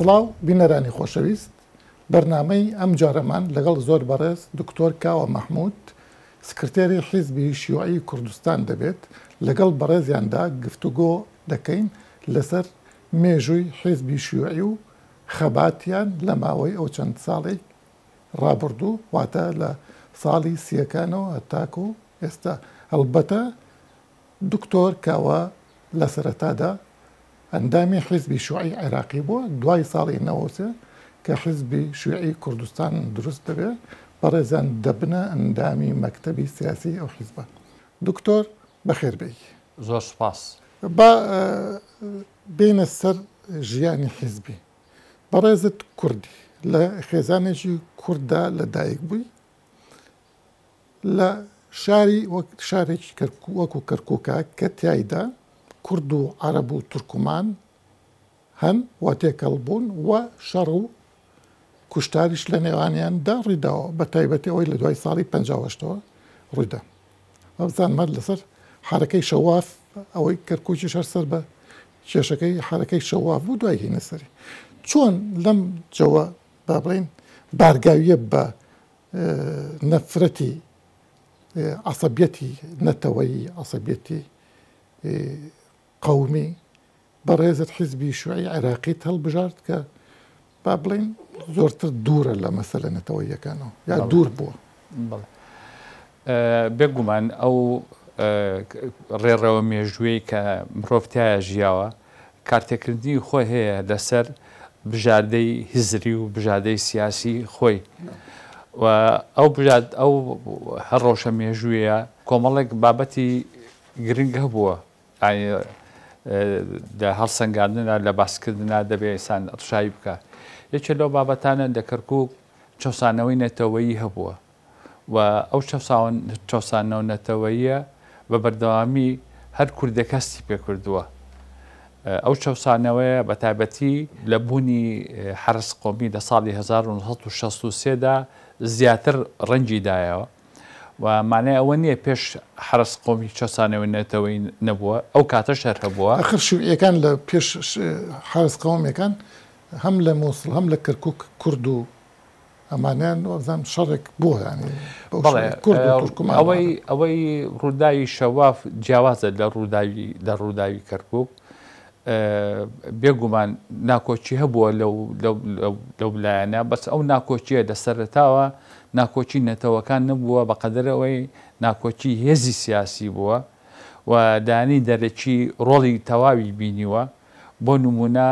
سڵاو بینەرانی خۆشەویست بەرنمەی ئەم جارەمان لەگەڵ زۆر بەڕێز دکتۆر کاوە مەحمود سکرێری حیزبی شیوعی کوردستان دەبێت لەگەڵ بەڕێزیاندا گفتوگۆ دەکەین لەسەر مێژووی حیزبی شیوعی و خەباتیان لە ماوەی ئەو چەند ساڵێک ڕابردوو واتە لە ساڵی سیەکانەوە هەتاکو ئێستا هەڵبەتە دکتۆر کاوە لە سەرەتادا ئەندامی حیزبی شوعی عێراقی بووە دوای ساڵی نەوەسێ کە حیزبی شوعی کوردستان دروست دەبێ بەڕێزان دەبنە ئەندامی مەکتتەبی سیاسی ئەو حیزبە دکتۆر بەخێربێک زۆر سپاس بە بینە سەر ژیانی حیزبی بەڕێزت کوردی لە خێزانێکی کووردا لە دایک بووی لە شاری وەک شارێکی وەکو کەرکۆکە کە تایدا کورد و عرب و تورکمان هەن وا تێکەڵ بوون و شەڕ و کوشتاریش لە نێوانیاندا ڕیداوە بە تایبەتی ئەوی لە دوای ساڵی پەوەشتەوە ڕوویدا ئەوزان مەد لەسەر حرەکەی شەواف ئەوەی کەرکوچی شەر سەر بە کێشەکەی حرەکەی شەواف بوو دوای هینەسەری چۆن لەم جەوە بابڕین بارگاویە بە نەفرەتی عسەبەتی نەتەوەی عسەبەتی قومی بەڕێزت حیزبی شوعی عراقیت هەڵبژارد کە با بڵین زۆرتر دوورە لە مەسەلە نەتەوە یەکانەوە یا دوور بووە بێگومان ئەو ڕێڕەوە مێژووی کە مرۆڤتیایە ژیاوە کارتێکردنی خۆی هەیە لەسەر بژاردەی هزری و بژادەی سیاسی خۆی ئەو ئەو هەڕۆشە مێژوویە کۆمەڵێک بابەتی گرنگە بووە هەڵسەنگاندنە لە باسکردنا دەبێ ئسان ئەتشایی بکە یەکێ لەو بابەتانە دەکەرکک چاسانەوەی نەتەوەیی هەبووە و ئەو چاسانەوە نەتەوەیە بە بەردەوامی هەر کوردەکەستی پێ کردووە ئەو چاسانەوەیە بە تایبەتی لە بوونی حرس قۆمی لە ساڵی 1963دا زیاتر ڕەنجیدایەوە و مانای ئەوە نییە پێش حرس قۆمی چەسانەوە نێتەوەی نەبووە ئەو کاتە شەر هەبووە خشوەکان لە پێش حرس قومەکان هەم لە مۆسل هەم لە کەرکک کورد و ئەمانیان وەزانام شەڕێک بووانی ئەوەی ئەوەی ڕووداوی شەواف جیاوازە لە ڕووداوی لە ڕووداوی کەرکک بێگومان ناکۆچی هەبووە لەو لایەنە بەس ئەو ناکۆچیە دەسەرتاوە ناکۆچی نەتەوەکان نبووە بە قەدرەوەی ناکۆچی هێزی سیاسی بووە و دانی دەرەچی ڕۆڵی تەواوی بینیوە بۆ نمونە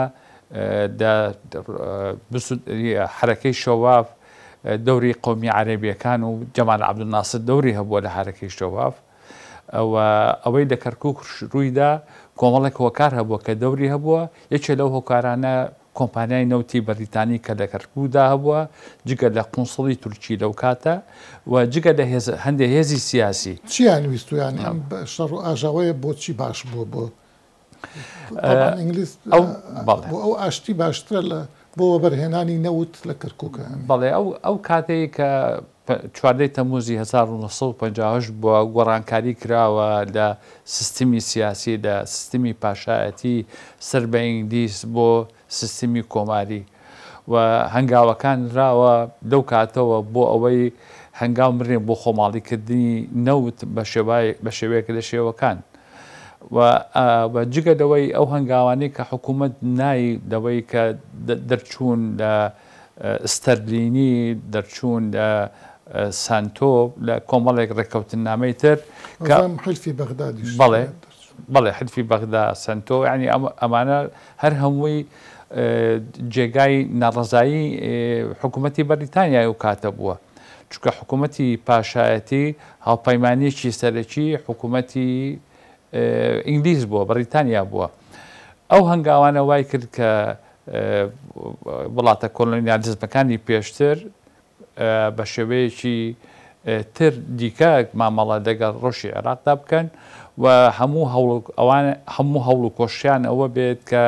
حرەکەی شەواف دەوری قۆمی عربیەکان و جەمان عبدناسد دەوری هەبووە لە حرەکەی شەواف ئەوەی لە کەرکک ڕوویدا کۆمەڵێک هۆکار هەبووە کە دەوری هەبووە یەکێ لەو هۆکارانە کۆمپانیای نەوتی بەریتانی کە لە کەرکوودا هەبووە جگە لە قونسڵی تورکی لەو کاتە و جگە لە هەندێک هێزی سیاسی چیان ویستویان شەڕ و ئاژاوەیە بۆچی باش بوو بۆ ئینگلیس ئەو ئاشتی باشترە لە بۆ بەرهێنانی نەوت لە کەرکووکە بەڵێ ئەو ئەو کاتەیە کە چواردەی تەموزی 1950 بۆ گۆڕانکاری کراوە لە سیستمی سیاسی لە سیستمی پاشایەتی سەر بە ئینگلیس بۆ سیستمی کۆماری و هەنگاوەکان راوە لەو کاتەوە بۆ ئەوەی هەنگاو مرێن بۆ خۆماڵیکردنی نەوت بە شێوەیەکە لە شێوەکان. جگەدەوەی ئەو هەنگاوانەی کە حکوومەت نایی دەوەی کە دەرچوون لە ستەرلینی دەرچوون لە سانتۆ لە کۆمەڵێک ڕێککەوتن نامەی تر حلفی بەغدادی بڵێ بڵێ حلفی بەغدا سنتۆ ینی ئەمانە هەر هەمووی جێگای ناڕزایی حکوومەتتی بەریتانیای و کاتە بووە چکە حکوومەتتی پاشایەتی هاوپەیمانیەکی سەرەکی حکوومەتتی ئینگلیز بووە بەریتانیا بووە ئەو هەنگاوانە وای کرد کە وڵاتە کۆلۆنیالزمەکانی پێشتر بە شێوەیەکی تر دیکە مامەڵە دەگەڵ ڕۆشی عێراقدا بکەن و هەموو هەموو هەوڵ و کۆشیان ئەوە بێت کە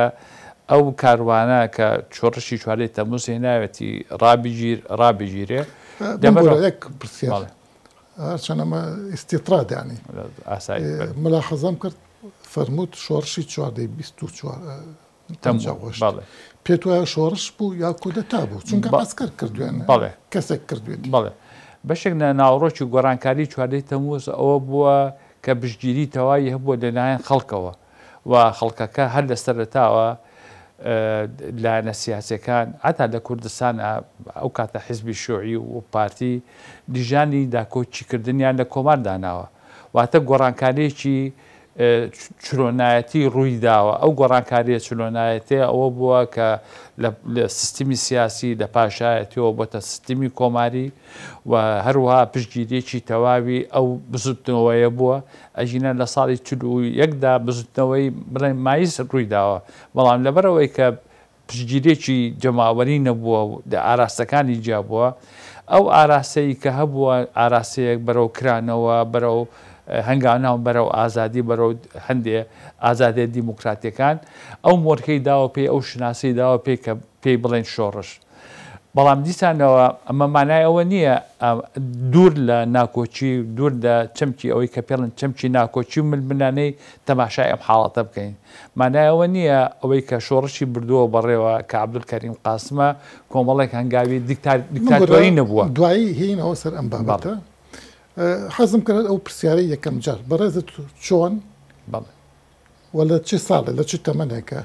ئەو کاروانە کە چۆڕشی چوارەی تەموز هێناوێتی ڕابگیر ڕابگیرێ چەنەمە ئیسیترادانی ملا حەزم کرد فەرمووت شۆڕشی چواردەی تەمجاوەش پێت وایە شۆڕش بوو یا کودەتا بوو چونکە باسکەر کردوێن بەڵێ کەسێک کردوێت بەڵێ بەشێک لە ناوڕۆکی گۆرانکاری چواردەی تەموز ئەوە بووە کە بشگیری تەواوی هەبووە لەلایەن خەڵکەوە و خەڵکەکە هەر لە سەرتاوە لایەنە سیاسەکان ئەتا لە کوردستان ئەو کاتە حزبی شوعی و پارتی دیژانی داکۆچیکردنیان لە کۆمانداناوە واتە گۆڕانکارێکی چلۆنایەتی ڕووی داوە ئەو گۆڕانکاریە چلۆنایەتەیە ئەوە بووە کە لە سیستمی سیاسی لە پاشایەتەوە بۆتە سیستمی کۆماری و هەروها پشتگیرێکی تەواوی ئەو بزودنەوەیە بووە ئەژینە لە ساڵی چلو یەکدا بزودنەوەی بڵێن مایس ڕووی داوە بەڵام لەبەرەوەی کە پشتگیرێکی جەماوەری نەبووە ئاراستەکانی جیابووە ئەو ئاراسەی کە هەبووە ئاراسەیەک بەرەو کرانەوە بەرەو هەنگاوناو بەرە و ئازادی بەرە هەندێ ئازادێ دیموکراتیەکان ئەو مۆرکەی داوە پێی ئەو شناسی داوە پێی کە پێی بڵێن شۆڕش. بەڵام دیسانەوە ئەمە مانای ئەوە نییە دوور لە ناکۆچی دوور لە چەمکی ئەوەی کە پێڵن چەمکی ناکۆچی و ملمانەی تەماشای ئەم حاڵەتە بکەین. مانایەوە نییە ئەوەی کە شۆڕشی بردووە بەڕێوە کە عبدول کەریم قاسمە کۆمەڵێک هەنگاوی دیکتاتۆری نەبووە. دوایی هین هەوسەر ئەم بابەتە. حەزم کرد ئەو پرسیارە یەکەم جار بەڕێزت چۆن وە لە چه ساڵە لە چ تەمەنێکە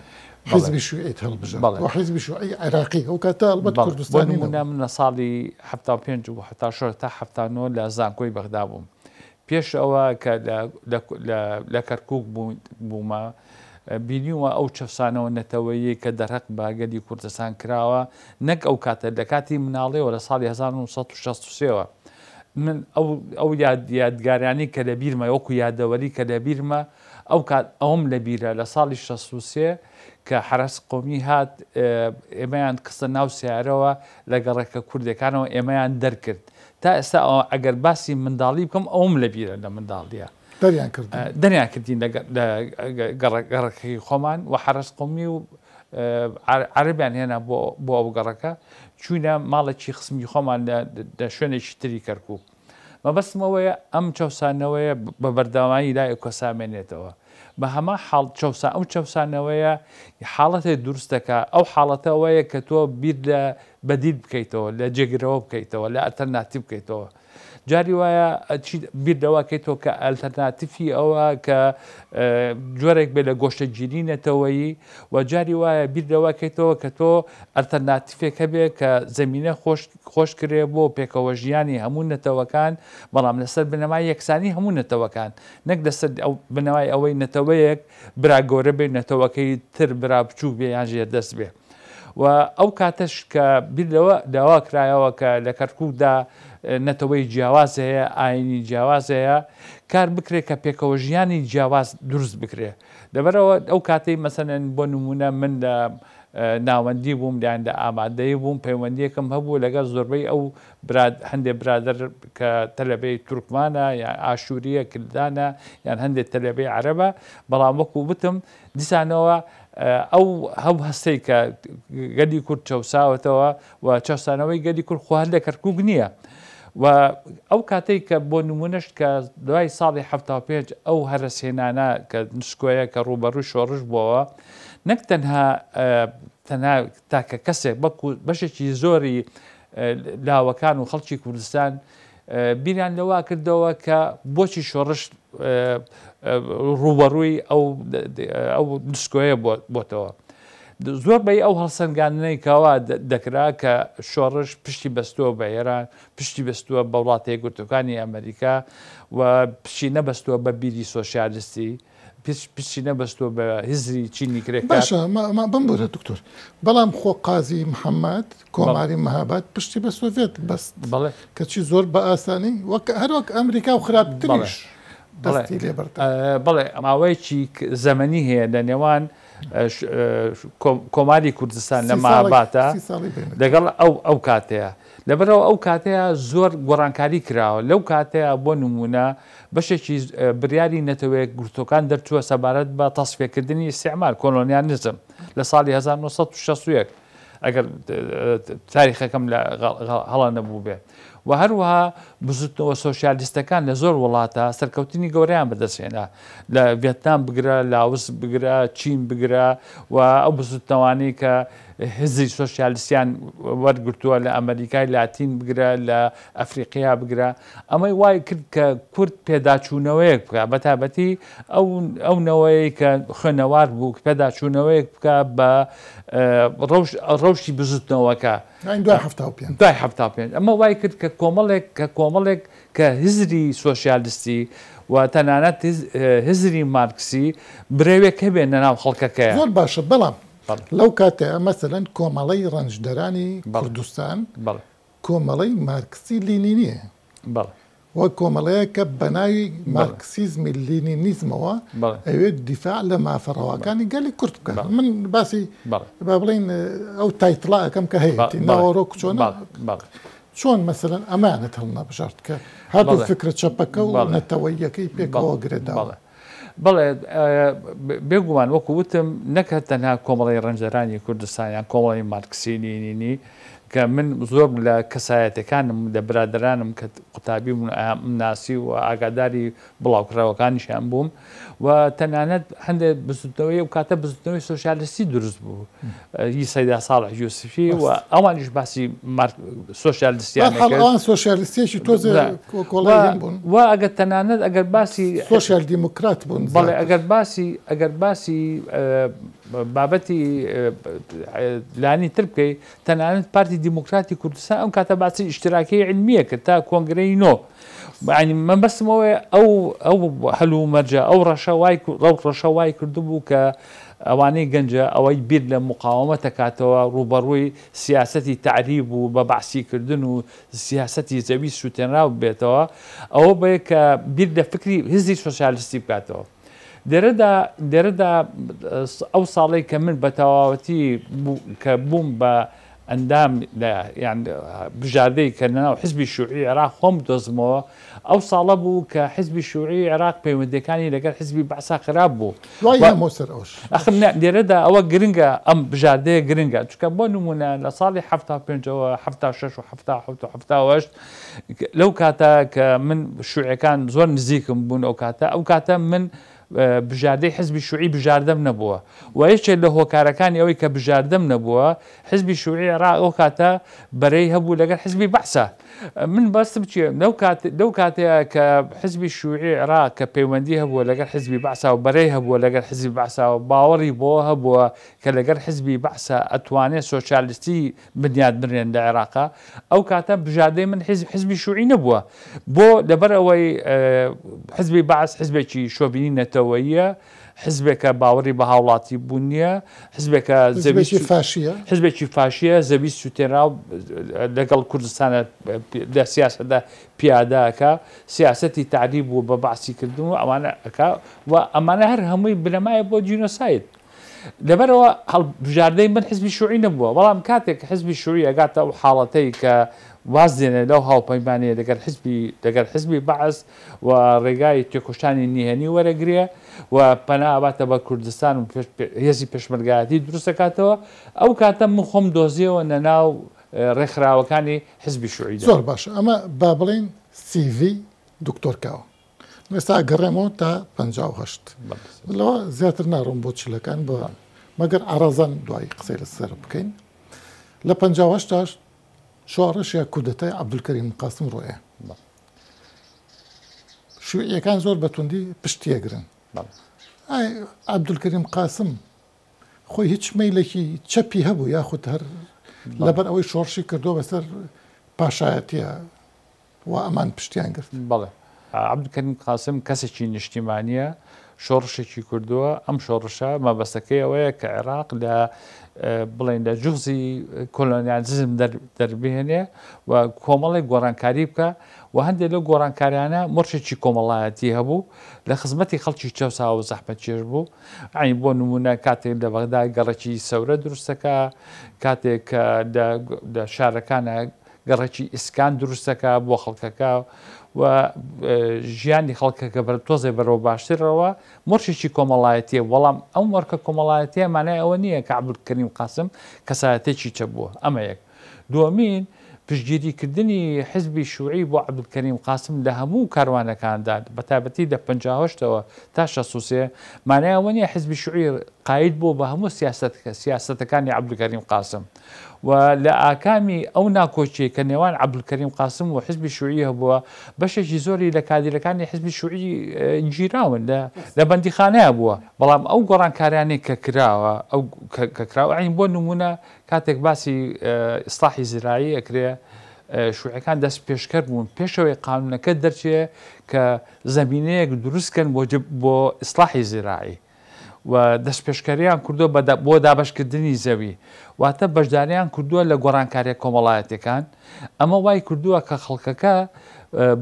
حزبی شوئیت هەڵبژە بەڵێ حزبی شوئی عێراقی ئەو کاتە بەت کوردستانی من لە ساڵی ه پێ و هەتا شۆر تا هەفتانۆ لە زانکۆی بەغدا بووم پێش ئەوە کە لە کەرکک بوومە بینیوە ئەو چەفسانەوە نەتەوەیی کە دەرەق باگەلی کوردستان کراوە نەک ئەو کاتە لە کاتی مناڵەوە لە ساڵی 1960ەوە من ئەو یادگاریانی کە لە بیرمە وەکو یادەوەری کە لە بیرمە ئەو کات ئەوم لە بیرە لە ساڵی شەسووسێ کە حرس قۆمی هات ئێمەیان قسە ناو سیارەوە لەگەڕێکە کوردەکانەوە ئێمەیان دەرکرد تا ئێستا ئەگەر باسی منداڵی بکەم ئەوم لە بیرە لە منداڵیە. دەریان کردین لە گەڕەکەی خۆمان و حرس قومی و عربیان هێنا بۆ ئەوگەڕەکە چوینە ماڵێکی خسمی خۆمان لە شوێنێکی تری کەرکوب. مەبەستمەوەیە ئەم چاوسانەوەیە بە بەرداوایی دای کۆسامێنێتەوە. بە هەمە حاڵ چاوسا ئەو چاوسانەوەیە حاڵەتی دروستەکە ئەو حاڵەتەوەیە کە تۆ بیر لە بەدید بکەیتەوە لە جێگرەوە بکەیتەوە لە ئەتەرناتی بکەیتەوە. جاری وایە بیردەواکەی تۆ کە ئەلتەرناتیفی ئەوە کە جۆرێک بێ لە گۆشتە گیرینەتەوەی و جاری وایە بیردەواکەیتەوە کە تۆ ئەلتەرناتیفێکە بێ کە زمینە خۆش کرێ بۆ پێکەوە ژیانی هەموو نەتەوەکان بەڵام لەسەر بنەمای یەکسانی هەموو نەتەوەکان نەک لەسەر بنەوای ئەوەی نەتەوەیەک برا گۆرە بێ نەتەوەکەی تر برا بچوو بێ یانژێ دەست بێ. و ئەو کاتەش کە بیرەوە داوا کرایەوە کە لە کەرکوودا نەتەوەی جیاواز هەیە ئاینی جیاواز هەیە کار بکرێت کە پێکەوە ژیانی جیاواز دروست بکرێت دەبەرەوە ئەو کاتەی مەسەنەن بۆ نمونە من ناوەندی بووم دایاندا ئامادەی بووم پەیوەندیەکەم هەبوو لەگەڵ زۆربەی ئەو هەندێک برادر کە تەلەبەی تورکمانە یان ئاشوریە کردانە یان هەندێک تەلەبەی عربە بەڵام وەکو بتم دیسانەوە ئەو هەو هەستەی کە گەدی کورد چەساوتەوە و چاسانەوەی گەدی کورد خوارد لە کەرکک نییە و ئەو کاتێک کە بۆ نمونشت کە دوای ساڵی ه ئەو هەرسێنانە کە نشکۆیە کە ڕوبەڕوو شۆڕش بووەوە نەک تەنها تەنها تاکە کەسێک بەشێکی زۆری لاوەکان و خەڵکی کوردستان بیریان لەوا کردەوە کە بۆچی شۆڕش ڕوبەڕووی ئەو نسکۆیە بۆتەوە. زۆربەی ئەو هەڵسەنگانەی کاوا دەکرا کە شۆڕش پشتی بەستۆ بە ئێران پشتی بەستووە بە وڵاتەیە گرتوەکانی ئەمریکا و پشتی نەبەستووە بە بیری سۆشیالستی پشتی نەبەستوە بە هزری چینی کرێک باشە بمبورە دکتۆر بەڵام خۆ قازی محەممەد کۆماری مەهابات پشتی بە سۆڤێت بەست بڵێ کەچی زۆر بە ئاسانی وەک هەروەک ئەمریکا و خراپترش بڵێ ئەماوەیکی زەمەنی هەیە لە نێوان کۆماری کوردستان لە ماباتە لەگەڵ ئەو ئەو کاتەیە لەبەرەوە ئەو کاتەیە زۆر گۆڕانکاری کراوە لەو کاتەیە بۆ نمونە بەشێکی بریاری نەتەوەی گرتوەکان دەرچووە سەبارەت بە تەسفێکردنی سێعمار کۆلۆنیان نزم لە ساڵی 1960 ئەگەر تاریخەکەم هەڵە نەبوو بێت و هەروەها بزوتنەوە سۆسیالیستەکان لە زۆر وڵاتە سەرکەوتنی گەوریان بەدەسێنە لە ڤێتنام بگرە لاوس بگرە چین بگرە و ئەو بزوتنەوانی کە هزی سۆسیالیسیان وەرگتووە لە ئەمریکای لاتین بگرە لە ئەفریقیا بگرە ئەمەی وای کرد کە کورد پێداچوونەوەیەک بکە بەتابەتی ئەو نەوەی کە خوێنەوار بوو پێداچوونەوەیەک بکە بە ڕەوشی بزوتنەوەکە پێ ئەمە وای کرد کە کۆمەڵێک کە کۆمەڵێک کە هزری سۆسیالیستی و تەنانەت هزری مارکسی برێوێک هەبێن لە ناو خەڵکەکەی زۆر باشە بەڵام لەو کاتەیە مەسەەن کۆمەڵی ڕەنجدەرانی بەڵدوستان کۆمەڵی مارکسی لینی نییە وە کۆمەڵەیە کە بەناوی مارکسیزمی لینی نیزمەوە ئەوێت دیفاع لە مافەڕەوەەکانی گەلی کورت بکە من باسی با بڵین ئەو تایتڵاکەم کە هەیە ناوەڕۆ کچۆن چۆن مەسەن ئەمانت هەڵ نەبژارد کە هەردوو فکرە چەپەکە و نەتەوەیەکەی پێکەوە گرێداڵە بڵێ بێگومان وەکو وتم نەکە تەنها کۆمەڵی ڕەنجەرانی کوردستانیان کۆمەڵی مارکسینینی کە من زۆر لە کەسایەتەکانم لە برادرانم کە قوتابی ناسی و ئاگاداری بڵاوکراوەکانیشیان بووم و تەنانەت هەندێک بزودنەوەی و کاتە بزودنەوەی سوۆشالستی دروست بوو هی سەدا ساڵح یوسفی و ئەوانیش باسی سوۆشالستیان سوۆشالستێکی تۆ و ئەگەر تەنانەت ئەگەر باسی سوۆشال دیموکرات بوون بەڵێ ئەگەر باسی ئەگەر باسی بابەتی لانی تر بکەی تەنانەت پارتی دیموکراتی کوردستان ئەم کاتە باسی شتراکی علمیە کە تا کۆنگرەی نۆ. بعنی من بەسمەوەی ئەو ئەو هەلو مەرجە ئەو ڕەشە وای ڕەو ڕەشە وای کردبوو کە ئەوانەی گەنجە ئەوەی بیر لە مقاومە تەکاتەوە ڕوبەڕووی سیاستی تعریب و بە بەعسیکردن و سیاستی زەوی سووتێنراو بێتەوە ئەوە بەیە کە بیر لە فکری هزی سوۆشالستی بکاتەوە. دەرەدا دەرەدا ئەو ساڵی کە من بە تەواوەتی کە بووم بە ئەندام بژاردەی کردنەوە حزبی شوعی عێراق خۆم دۆزمەوە ئەو ساڵە بوو کە حزبی شوعی عێراق پەیوەندەکانی لەگەر حزبی باسا خراب بوو ئەخم لێرەدا ئەوە گرنگە ئەم بژاردەیە گرنگە چکە بۆ نمونە لە ساڵی 1950 لەو کاتە کە من شوعەکان زۆر نزیکم بوون ئەو کاتە ئەو کاتە من بژاردەی حزبی شوعی بژاردەم نەبووە و یەکێک لە هۆکارەکانی ئەوەی کە بژاردەم نەبووە حزبی شوعی ڕا ئەو کاتە بەرەی هەبوو لەگەر حزبی بەسە من بەستم چێ لەو کاتەیە کە حزبی شوعی عراق کە پەیوەندی هەبووە لەگەر حزبی بەسا و بەرەی هەبووە لەگەر حزبی بەساوە باوەڕی بۆ هەبووە کە لەگەر حزبی بەسا ئەتوانێت سۆچالیستی بنیاد بنێن لە عێراقا ئەو کاتە بژادەی من حزبی شوعی نەبووە بۆ لەبەر ئەوەی حزبی باس حزبێکی شۆبینی نەتەوەیە حزبێکە باوەڕی بە هاوڵاتی بوو نییە حزبێکە حزبێکی فاشیە زەوی سووتێنرا لەگەڵ کوردستانە سیاسەدا پیاداکە سیاستی تعریب بوو بە باسی کردن و ئەمانە و ئەمانە هەر هەمووی بنەمایە بۆ جینۆسایت لەبەرەوە هەڵبژاردەی من حزبی شوعی نەبووە بەڵام کاتێک حزبی شووری ئەگاتە ئەو حاڵەتەی کە وازدێنێ لەو هاوپەیمانەیە دەگەر حزبی دەگەر حزبی بەعز و ڕێگای تێکشتانی نیهێنی وەرەگرە و پەناباتە بە کوردستان و هێزی پێشمەرگایەتی دروستەکاتەوە ئەو کاتە من خۆم دۆزیەوە نەناو ڕێکخراوەکانی حزبی شوعی زۆر باش ئەمە با بڵین سیV دکتۆرکاوە ئێستا گەڕێمەوە تا 5هشت لەوە زیاتر ناڕۆم بۆ چلەکان بۆ مەگەر ئارازان دوای قسەی لەسەر بکەین لە 5هشتاش شوڕشە کودەتای عبدولکەریم قاسم ڕۆیە شوێیەکان زۆر بەتوندی پشتیەگرن عبدولکەریم قاسم خۆی هیچ مەیلێکی چەپی هەبوو یاخود هەر لەبەر ئەوەی شۆڕشی کردو بەسەر پاشایەتە و ئەمان پشتیان گرت بڵێ عبدکەریم قاسم کەسێکی نیشتیمانە شۆڕشێکی کوردووە ئەم شۆڕشە مەبەستەکەی ئەوەیە کە عێراق لە بڵێن لە جوزی کۆلۆنیالزم دەربێنێ و کۆمەڵی گۆڕانکاری بکە و هەندێک لەو گۆڕانکاریانە مرشێکی کۆمەڵایەتی هەبوو لە خزمەتی خەڵکی چەسا و زەحمەچێر بوو ئاین بۆ نمونە کاتێک لە بەغدای گەڕەکی سەورە دروستەکە کاتێک شارەکانە گەڕەکی ئیسکان دروستەکە بۆ خەڵکەکە و ژیانی خەڵکەکە بەر تۆزێ بەرەوە باشترەوە مرشێکی کۆمەڵایەتی بەڵام ئەم وەرکە کۆمەڵایەتیە مانای ئەوە نییە کە عبدکردنیم قاسم کەسایەتێکی چە بووە ئەمە یەک دووەمین پشتگیریکردنی حزب شوعی بۆ عبدکەریم قاسم لە هەموو کاروانەکانداد بەتابەتی لە پەنجاهشتەوە تا شەسووسێ مانایوەنیە حزب شوعی قاید بۆ بە هەموو سیاستەکانی عبلکەریم قاسم و لە ئاکامی ئەو ناکۆچی کە نێوان عبلکەریم قاسم و حزبی شوعی هەبووە بەشێکی زۆری لە کادیرەکانی حزبی شوعی گیراون لە بەندیخانەیە بووە بەڵام ئەو گۆڕانکاریانی کە کراوە ئەو کراوە عین بۆ نمونە کاتێک باسی ئستاحی زرایی ئەکرێ شوعەکان دەست پێشکەر بوون پێشەوەی قانونەکە دەرچێ کە زمینەیەک دروستکەن بۆ ئیسلاحی زیراایی دەست پێشکاریان کردووە بۆ دابشکردنی زەوی واتە بەشداریان کردووە لە گۆڕانکاریە کۆمەڵایەتەکان ئەمە وای کردووە کە خەڵکەکە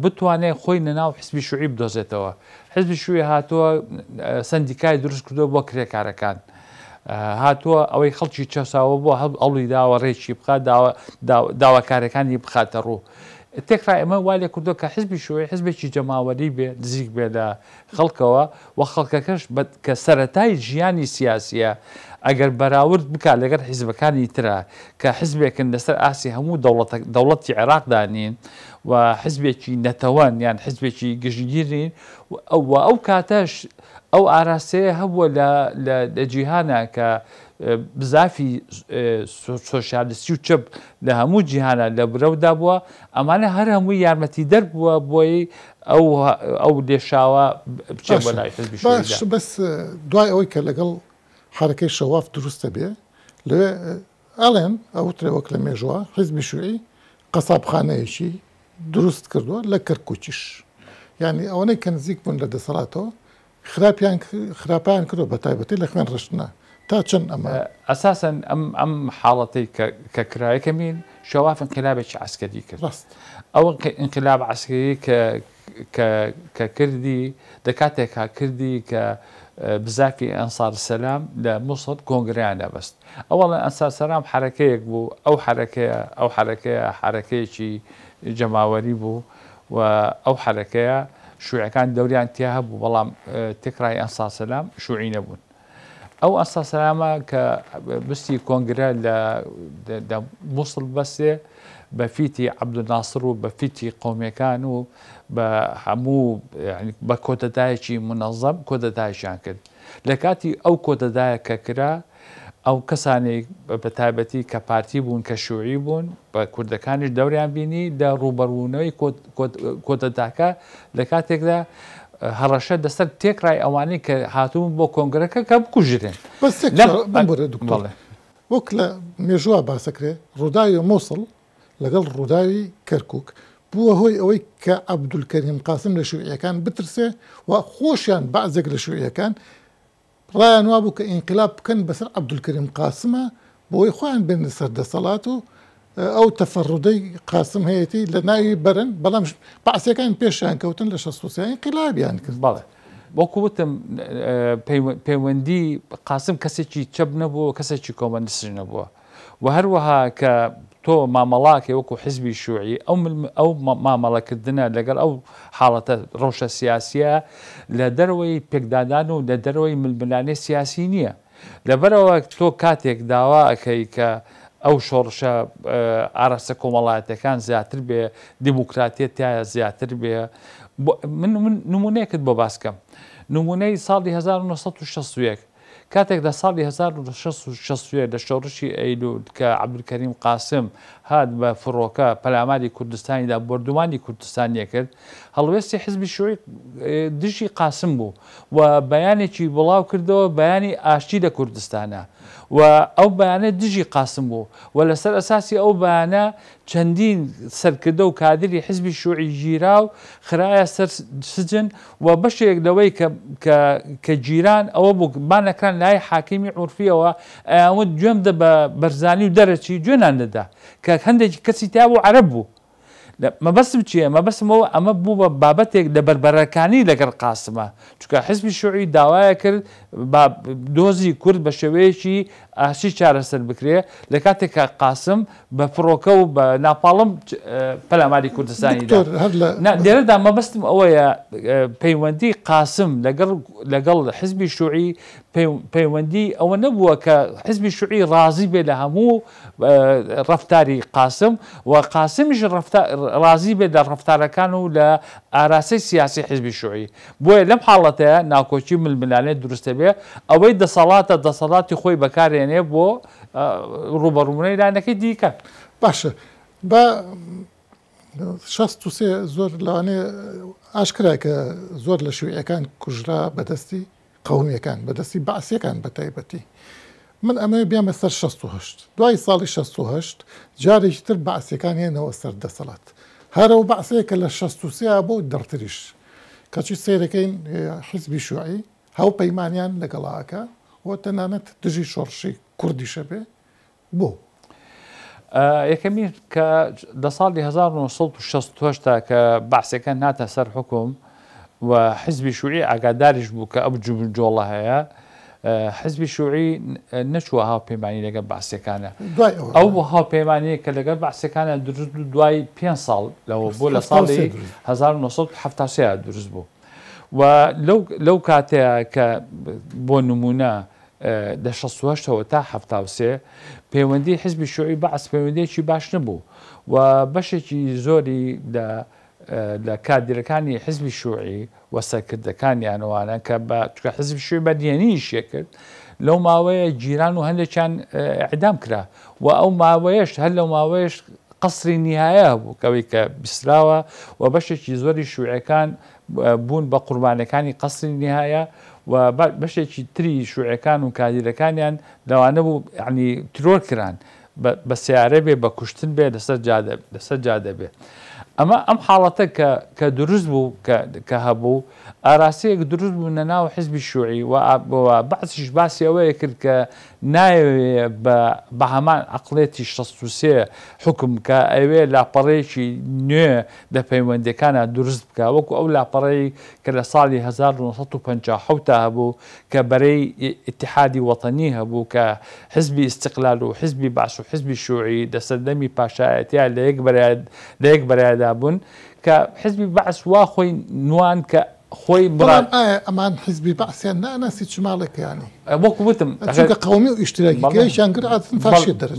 بتوانێت خۆی نەناو حسبی شوعی بدۆزێتەوە حزبی شووی هاتووە سندیکای دروست کردووە بۆ کرێکارەکان. هاتووە ئەوەی خەڵکی چەساوە بۆ هەڵ ئەڵی داوە ڕێکی بخات داواکارەکانی بخاتە ڕوو تێکرا ئەمە والێ کوردەوە کە حزبی شوێ حزبێکی جەماوەری بێ نزیک بێدا خەڵکەوە و خەڵکەکەش کە سەتای ژیانی سیاسیە ئەگەر بەراورد بک لەگەر حیزبەکانی ترا کە حزبێکن لەسەر ئاسی هەموو دەوڵەتی عێراقدانین و حزبێکی نەتەوان یان حزبێکی گژگیرین ئەو ئەو کاتەش ئەو ئاراسەیە هەبووە لە جیهانە کە بزافی سۆشارسی و چپ لە هەموو جیهانە لە برەودا بووە ئەمانە هەر هەمووی یارمەتی دەر بووە بۆی ئەو ئەو دێشاوە بچێ بە لای بەس دوای ئەوەی کە لەگەڵ حرەکەی شەواف دروستە بێ لێ ئەڵێن ئەوترەوەک لە مێژوە حیزبی شوعی قەسابخانەیەکی دروست کردووە لە کەرکوچش یعنی ئەوەی کە نزیک بوون لە دەسەڵاتەوە خراپیان خراپیان کردو بە تایبەتی لە خوێن ڕشتە تاتشن اما أه، اساسا ام ام حالتي ككراي كمين شواف انقلاب عسكري بس او انقلاب عسكري ك ك ككردي دكاتي ككردي ك أه، بزاكي انصار السلام لمصر كونغريانا بس اولا انصار السلام حركه بو او حركه او حركه حركه شي جماوري بو او حركه شو كان دوري انتهاب والله تكراي انصار السلام شو عين ئەو ئەساسرامە کە بستی کۆنگرە لە مووسڵ بەسێ بە فیتی عبدناسر و بە فیتی قۆمەکان و بە هەموو بە کۆتەدایەکی منەظەم کۆدەدایشان کرد لە کاتی ئەو کۆدەدایە کە کرا ئەو کەسانی بە تایبەتی کە پارتی بوون کە شوعی بوون بە کوردەکانیش دەوریان بینی لە ڕوبەرونەوەی کۆتەداکە لە کاتێکدا هەڕەشە دەسەر تێکڕای ئەوانەی کە هاتوون بۆ کۆنگرەکە کە بکوژێن وەک لە مێژوە باسەکرێ ڕووداوی مۆسڵ لەگەڵ ڕووداوی کەرکک بووە هۆی ئەوەی کە عبدولکەریم قاسم لە شوعیەکان بترسێ و خۆشیان بەعزێک لە شوعیەکان ڕایان وا بوو کە ئینقلاب بکەن بەسەر عبدولکەریم قاسمە بۆی خۆیان بێن سەردەسەڵات و ئەو تەفەڕودەی قاسم هەیەی لە ناوی بەرن بەڵام پاسەکان پێشیان کەوتن لە شەسوسیانی قیلابیان کرد بەڵێ بۆکو وتم پەیوەندی قاسم کەسێکی چەب نەبووە کەسێکی کۆمەندسر نەبووە و هەروەها کە تۆ مامەڵاکێ وەکو حزبی شوعی ئەو ئەو مامەڵەکردە لەگەر ئەو حاڵەتە ڕۆشە سیاسە لە دەرەوەی پێکدادان و لە دەرەوەی ململانێ سیاسی نییە لەبەرەوە تۆ کاتێک داوا ئەەکەی کە ئەو شۆڕشە ئاراستە کۆمەڵایەتەکان زیاتر بێ دیموکراتێت تایە زیاتر بێ من نمونەیەکت بۆ باسکەم نمونەی ساڵی 1960 کاتێکدا ساڵی 1960 لە شۆڕشی ئەیلود کە عبدکەریم قاسم هات بە فڕۆکە پەلاماری کوردستانیدا بردووانی کوردستانیە کرد هەڵوێستی حزبی شوی دژی قاسم بوو و بەیانێکی بڵاو کردەوە بەیانی ئاشتی لە کوردستانە و ئەو بەیانە دژی قاسم بوو و لەسەر ئەساسی ئەو بەیانە چەندین سەرکردە و کادری حزبی شوعی گیرا و خراە سەر سجن و بەشێک لەوەی کە گیران ئەوە بانەکان لای حاکمی عورفیەوە ئەوە گوێم دە بە بەرزانی و دەرەچی گوێنان دەدا کە کە هەندێکی کەسی تا و عرب بوو مەبەسم چیە مەبەسمەوە ئەمە بوو بە بابەتێک لە بربەرەکانی لەگەر قاسمە چکە حزبی شوعی داوایە کرد دۆزی کورد بە شێوەیەکی ئاسی چارەسەر بکرێ لە کاتێکە قاسم بە فڕۆکە و بە ناپاڵم پەلاماری کوردستانی دێرەدا مەبەستم ئەوەیە پەیوەندی قاسم لەگەڵ حزبی شوعی پەیوەندی ئەوە نەبووە کە حزبی شوعی ڕازی بێ لە هەموو ڕفتاری قاسم و قاسمیش ڕازی بێ لە ڕفتارەکان و لە ئاراسی سیاسی حزبی شوعی بۆیە لەم حاڵەتەیە ناکۆچی ململانێت دروستە بێ ئەوەی دەسەڵاتە دەسەڵاتی خۆی بەکارێنێ بۆ ڕوبەڕومەی لاەکەی دیکە باشە بە زۆر لەوانێ ئاشکرا کە زۆر لە شوێیەکان کوژرا بەدەستی قومیەکان بەدەستی باسیەکان بە تایبەتی من ئەمە بیامە سەر 16 دوای ساڵی 16 جارێکتر باسیەکان هێنەوە سەر دەسەڵات هەرە و باسەیە کە لە 16 بۆ دەرتریش کەچی سیرەکەین حیزبی شوعی هەو پەیمانیان لەگەڵاکە و تەنانەت دژی شۆڕشی کوردی شەبێ بۆ یەکەمی کە دە ساڵی 1960 تا کە باسەکە ناتە سەر حکوم و حزبی شوعی ئاگاداریش بوو کە ئەو جوبجۆڵە هەیە حزبی شوعی نەچوە هاوپەیمانی لەگە باسیەکانە ئەو بۆ هاوپەیمانی کە لەگە باسیەکانە دروست دوای پێ ساڵ لەوە بۆ لە ساڵی 1970 دروست بوو و لەو کاتەیە کە بۆ نمونە لە 16ەوە تا هەفتاوسێ پەیوەندی حزبی شوعی بە ئەس پەیوەندێکی باش نەبوو و بەشێکی زۆری لە لە کادرەکانی حزبی شوعی وەسەکردەکانیانوانە کە بە حزب شوی بەدیێنی شێکرد لەو ماوەیە جیران و هەندێکیان عدام کرا و ئەو ماوەیەش هەر لەو ماوەیەش قسری نیایە بوو کەوەی کە بیسراوە و بەشێکی زۆری شوعەکان بوون بە قوربانەکانی قسری نیایە و بەشێکی تری شوعەکان و کادیرەکانیان لەوانە بوو ینی ترۆر کران بە سیارە بێ بە کوشتن بێ لەسەر جادە بێ. ئەمە ئەم حاڵەتە کە دروست بوو کە هەبوو ئاراسەیەک دروست بوو نەناو حزبی شوعی و بەعسیش باسی ئەوەیە کرد کە نایوێ بە هەمان عقلێتی 16 حکم کە ئەوێ لاپەڕێکی نوێ لە پەیوەندەکانە دروست بکە وەکو ئەو لاپەڕەی کە لە ساڵی 1950 تا هەبوو کە بەرەی اتحادی وەتەنی هەبوو کە حزبی استقلال و حزبی باش و حزبی شوعی دەسەردەمی پاشایەتیا لە یەک بەرەیەک بەرەیەدا بوون کە حزبی بەعس وا خۆی نوان کە خۆی ئەمان حیزبی باسییان ناناسی چماڵێکیانی وەکو وتم قومی ئیشتراکیشان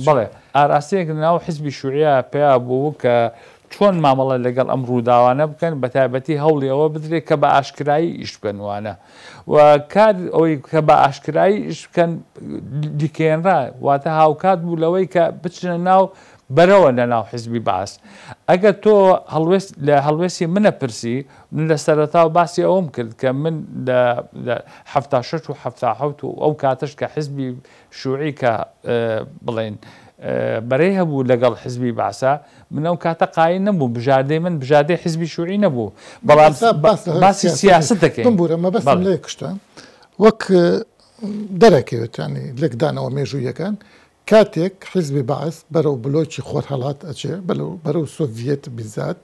بڵێ ئاراستەیەک ناو حیزبی شوعیا پێیا بوو کە چۆن مامەڵە لەگەڵ ئەم ڕووداوانە بکەن بە تایبەتی هەوڵی ئەوە بدرێت کە بە ئاشکایی ئیش بکەنوانە و کات ئەوەی کە بە ئاشکایی ئیش بکەن دیکێنرا واتە هاوکات بوو لەوەی کە بچنە ناو بەرەوە لە ناو حزبی باس ئەگە تۆ لە هەڵوێستی منە پرسی من لە سەرەتا و باسی ئەوم کرد کە من لەه شش و ه و ئەو کاتش کە حزبی شوعی کە بڵێن بەرەی هەبوو لەگەڵ حزبی باسە من ئەو کاتە قاین نەبوو بژادەی من بژادەی حزبی شوعی نەبوو بەڵام باسی سیاست دەکەین بوورەمە بەس لێ کشتە وەک دەرەکەوێتانی لەکدانەوە مێژوویەکان کاتێک حیزبی باعس بەرەو بلۆکی خۆر هەڵات ئەچێ بەرەو سۆڤێت بزات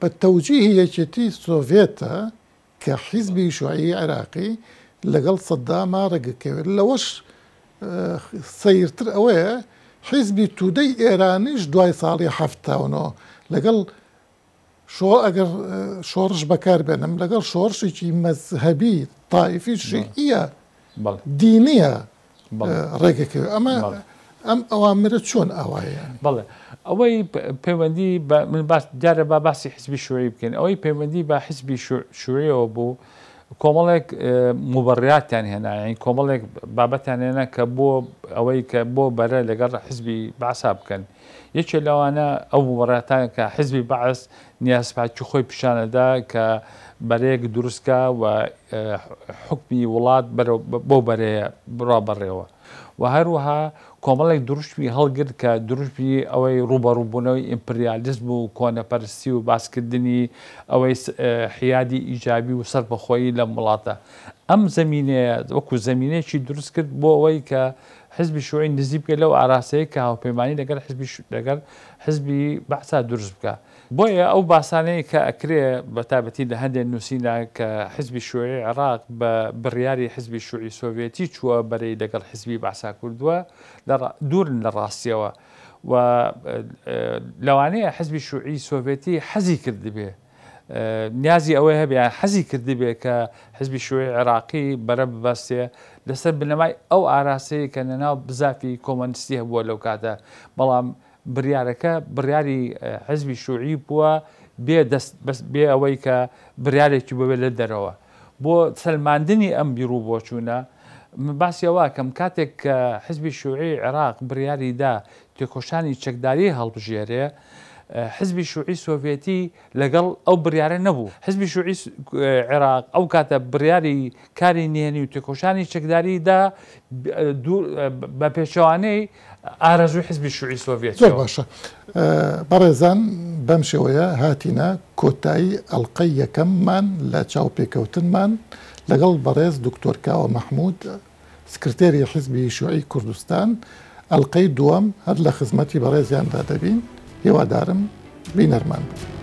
بە تەوجیه یەکێتی سۆڤێتە کە حیزبی شوعی عراقی لەگەڵ سەدداما ڕێگەکەوێت لەوەش سەیرتر ئەوەیە حیزبی تودەی ئێرانیش دوای ساڵی هەفتاونەوە لەگەڵ شۆ ئەگەر شۆڕش بەکار بێنم لەگەڵ شۆڕشێکی مەزهبی تایفی شیعە دینیە. ڕێگەکە ئەمە ئەم ئەوامرە چۆن ئەوەیە بڵێ ئەوەی پەیوەندی من دیارە با باسی حزبی شوێی بکەین ئەوەی پەیوەندی بە حزبی شوێەوە بوو کۆمەڵێک مبڕاتیان هێنایەن کۆمەڵێک بابەتان هێنا کە بۆ ئەوەی کە بۆ بەرە لەگەڵ حزبی باسا بکەن یەکێ لەوانە ئەو مبڕاتان کە حزبی بەعس نیاسپاکی خۆی پیشانەدا کە بەرەیەک دروستکە و حکمی وڵات بۆ بەرەیە بڕا بەڕێوە و هەروەها کۆمەڵێک دروشتوی هەڵگرت کە دروشبی ئەوەی ڕوبەڕووبوونەوەی ئیمپریالیزم و کۆنەپەرستی و باسکردنی ئەوەی حیادی ئیجابی و سەربەخۆیی لە وڵاتە ئەم زمینەیە وەکو زمینەیەکی دروست کرد بۆ ئەوەی کە حزبی شوۆی نزی بکە لەو ئاراسەیە کە هاوپەیمانی لەگەر لەگەر حزبی بەسا دروست بکە بۆیە ئەو باسانەیە کە ئەکرێ بەتابەتی لە هەندێک نووسینا کە حزبی شوێی عراق بە بڕیاری حزبی شوعی سۆڤێتی چووە بەرەی لەگەڵ حزبی باسا کردووە دوور لە ڕاستیەوە و لەوانەیە حزبی شوعی سۆڤێتی حەزی کردبێ نیازی ئەوەی هەبیان حەزی کردبێ کە حزبی شوێ عراقی بەرە ببەستێ لەسەر بنەمای ئەو ئاراسەیە کە لەناو بزافی کۆمەنیستی هەبووە لەو کاتە بەڵام بریارەکە بریاری حزبی شوعی بووە بێ ئەوەی کە بریارێکی بوێت لە دەرەوە بۆ سلماندنی ئەم بیرو بۆ چوونە باسیەوە کەم کاتێک کە حزبی شوعی عێراق بریاریدا تێکۆشانی چەکداری هەڵبژێرێ حزبی شوعی سۆڤێتی لەگەڵ ئەو بریارە نەبوو حزبی شوعی عێراق ئەو کاتە بریاری کاری نێنی و تێکۆشانی چەکداریدا بە پێچوانەی ئارەزوی حزبی شوعی سۆڤێت باشە بەڕێزان بەم شێوەیە هاتیە کۆتایی ئەلقەی یەکەممان لە چاوپێکەوتنمان لەگەڵ بەڕێز دکتۆرکاوە مەحمود سکرتێری حزبی شوعی کوردستان ئەلقەی دووەم هەر لە خزمەتی بەڕێزیاندا دەبین Eu, Adarăm, bine armand!